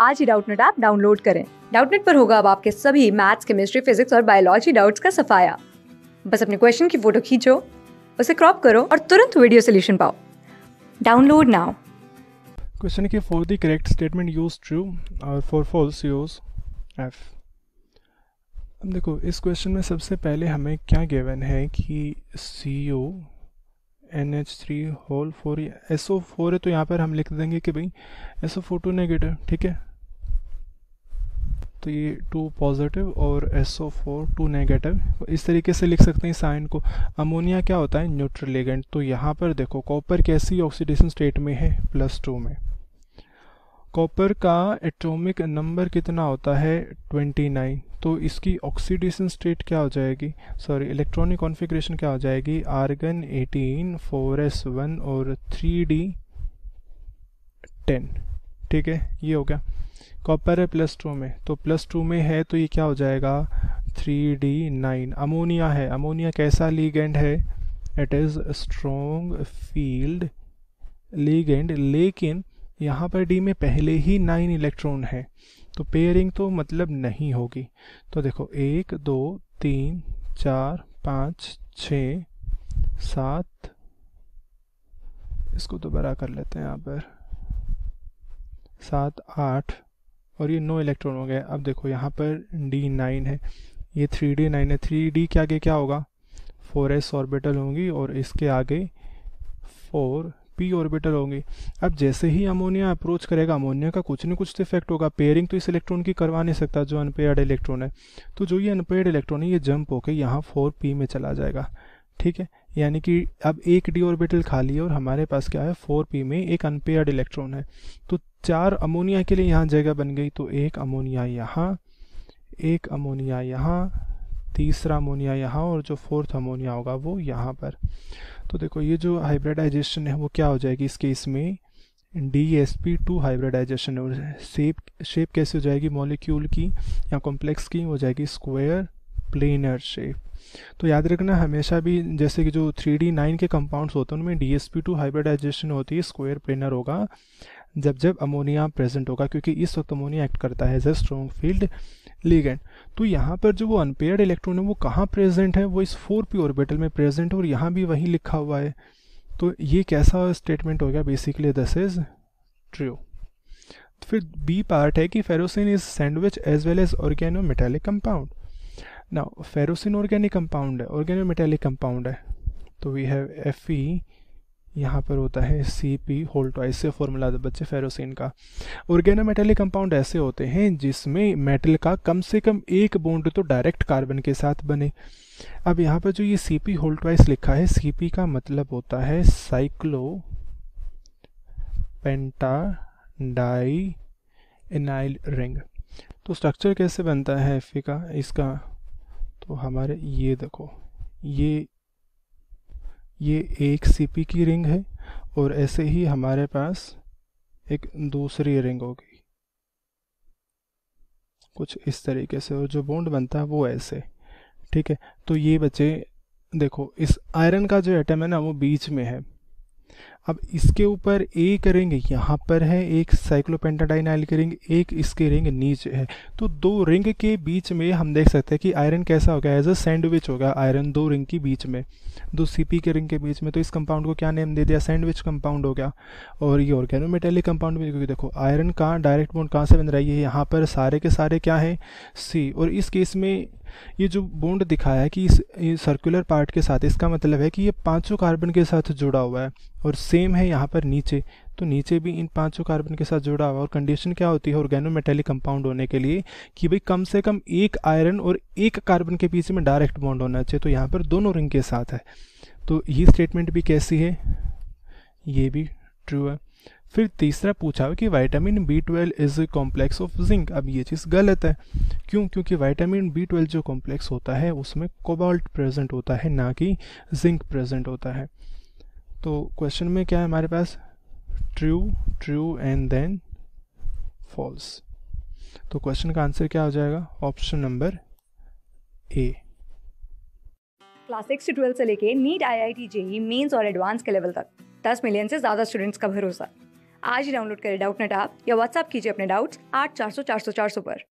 आज ही Doubtnut app download करें डाउटनेट पर होगा अब आपके सभी मैथ्स केमिस्ट्री फिजिक्स और बायोलॉजी डाउट्स का सफाया बस अपने क्वेश्चन की फोटो खींचो उसे क्रॉप करो और तुरंत वीडियो सोल्यूशन पाओ डाउनलोड नाउ क्वेश्चन के for the correct statement use true और फॉर फॉल्स यूज एफ अब देखो इस क्वेश्चन में सबसे पहले हमें क्या गिवन है कि C O N H three whole four S O four है तो यहाँ पर हम लिख देंगे कि भाई S O four two negative ठीक है तो ये टू पॉजिटिव और S O four two negative इस तरीके से लिख सकते हैं साइन को अमोनिया क्या होता है न्यूट्रल एगेंट तो यहाँ पर देखो कॉपर कैसी ऑक्सीडेशन स्टेट में है प्लस टू में कॉपर का एटॉमिक नंबर कितना होता है 29 तो इसकी ऑक्सीडेशन स्टेट क्या हो जाएगी सॉरी इलेक्ट्रॉनिक कॉन्फ़िगरेशन क्या हो जाएगी आर्गन 18 4s1 और 3d 10 ठीक है ये हो गया कॉपर है प्लस टू में तो प्लस टू में है तो ये क्या हो जाएगा थ्री डी नाइन अमोनिया है अमोनिया कैसा लीगेंड है it is strong field ligand लेकिन यहाँ पर डी में पहले ही नाइन इलेक्ट्रॉन है तो पेयरिंग तो मतलब नहीं होगी तो देखो एक दो तीन चार पाँच छ सात इसको दोबारा कर लेते हैं यहाँ पर सात आठ और ये नो इलेक्ट्रॉन हो गए अब देखो यहाँ पर डी नाइन है ये थ्री डी नाइन है थ्री डी के आगे क्या होगा फोर एस ऑर्बिटल होंगी और इसके आगे फोर पी ऑर्बिटल होंगी अब जैसे ही अमोनिया अप्रोच करेगा अमोनिया का कुछ ना कुछ तो इफेक्ट होगा पेयरिंग तो इस इलेक्ट्रॉन की करवा नहीं सकता जो अनपेयर्ड इलेक्ट्रॉन है तो जो ये अनपेयर्ड इलेक्ट्रॉन है ये जंप होकर यहाँ फोर पी में चला जाएगा ठीक है यानी कि अब एक डी ऑर्बिटल खाली है और हमारे पास क्या है फोर पी में एक अनपेयर्ड इलेक्ट्रॉन है तो चार अमोनिया के लिए यहाँ जगह बन गई तो एक अमोनिया यहाँ एक अमोनिया यहाँ तीसरा अमोनिया यहाँ और जो फोर्थ अमोनिया होगा वो यहाँ पर तो देखो ये जो हाइब्रिडाइजेशन है वो क्या हो जाएगी इस केस में D S P two hybridisation और शेप शेप कैसे हो जाएगी मॉलिक्यूल की या कॉम्प्लेक्स की हो जाएगी स्क्वायर प्लेनर शेप तो याद रखना हमेशा भी जैसे कि जो थ्री डी नाइन के कंपाउंड्स होते हैं उनमें D S P two hybridisation होती है स्क्वायर प्लेनर होगा जब जब अमोनिया प्रेजेंट होगा क्योंकि इस वक्त अमोनिया एक्ट करता है as a strong field ligand तो यहाँ पर जो वो अनपेयर्ड इलेक्ट्रॉन है वो कहाँ प्रेजेंट है वो इस फोर पी ऑर्बिटल में प्रेजेंट है और यहाँ भी वही लिखा हुआ है तो ये कैसा स्टेटमेंट हो गया बेसिकली दिस इज ट्रू फिर बी पार्ट है कि ferrocene is sandwich as well as organometallic compound ना फेरोसिन ऑर्गेनिक कंपाउंड है ऑर्गेनो मेटेलिक कंपाउंड है तो वी हैव एफ ई यहाँ पर होता है सी पी होल्टो ऐसे फॉर्मूला बच्चे फेरोसिन का ऑर्गेनो मेटेलिक कंपाउंड ऐसे होते हैं जिसमें मेटल का कम से कम एक बोंड तो डायरेक्ट कार्बन के साथ बने अब यहाँ पर जो ये सी पी होल्टवाइस लिखा है सी पी का मतलब होता है cyclopentadienyl ring तो स्ट्रक्चर कैसे बनता है एफ का इसका तो हमारे ये देखो ये ये एक सीपी की रिंग है और ऐसे ही हमारे पास एक दूसरी रिंग होगी कुछ इस तरीके से और जो बॉन्ड बनता है वो ऐसे ठीक है तो ये बच्चे देखो इस आयरन का जो एटम है ना वो बीच में है अब इसके ऊपर एक रिंग यहाँ पर है एक साइक्लोपेंटाडाइन आयल की रिंग एक इसके रिंग नीचे है तो दो रिंग के बीच में हम देख सकते हैं कि आयरन कैसा होगा एज अ सैंडविच होगा आयरन दो रिंग के बीच में दो सीपी के रिंग के बीच में तो इस कंपाउंड को क्या नेम दे दिया सैंडविच कंपाउंड हो गया और ये ऑर्गेनोमेटेलिक कंपाउंड भी क्योंकि देखो आयरन का डायरेक्ट बोन कहाँ से बन रही है यहाँ पर सारे के सारे क्या है सी और इस केस में ये जो बोन्ड दिखाया है कि इस सर्कुलर पार्ट के साथ इसका मतलब है कि ये पांचों कार्बन के साथ जुड़ा हुआ है और सेम सेम है यहाँ पर नीचे तो नीचे भी इन पांचों कार्बन के साथ जुड़ा हुआ और कंडीशन क्या होती है ऑर्गेनोमेटेलिक कंपाउंड होने के लिए कि भाई कम से कम एक आयरन और एक कार्बन के पीछे में डायरेक्ट बॉन्ड होना चाहिए तो यहाँ पर दोनों रिंग के साथ है तो ये स्टेटमेंट भी कैसी है ये भी ट्रू है फिर तीसरा पूछा हुआ कि vitamin B twelve is a complex of zinc अब ये चीज़ गलत है क्यों क्योंकि वाइटामिन बी ट्वेल्व जो कॉम्प्लेक्स होता है उसमें कोबाल्ट प्रेजेंट होता है ना कि जिंक प्रेजेंट होता है तो क्वेश्चन में क्या है हमारे पास true true and then false तो क्वेश्चन का आंसर क्या हो जाएगा option number A class six से ट्वेल्थ से लेके NEET I I T JEE mains और एडवांस के लेवल तक दस मिलियन से ज़्यादा स्टूडेंट्स का भरोसा आज ही डाउनलोड करें डाउट नेट आप या व्हाट्सअप कीजिए अपने डाउट्स आठ चार सौ चार सौ चार सौ पर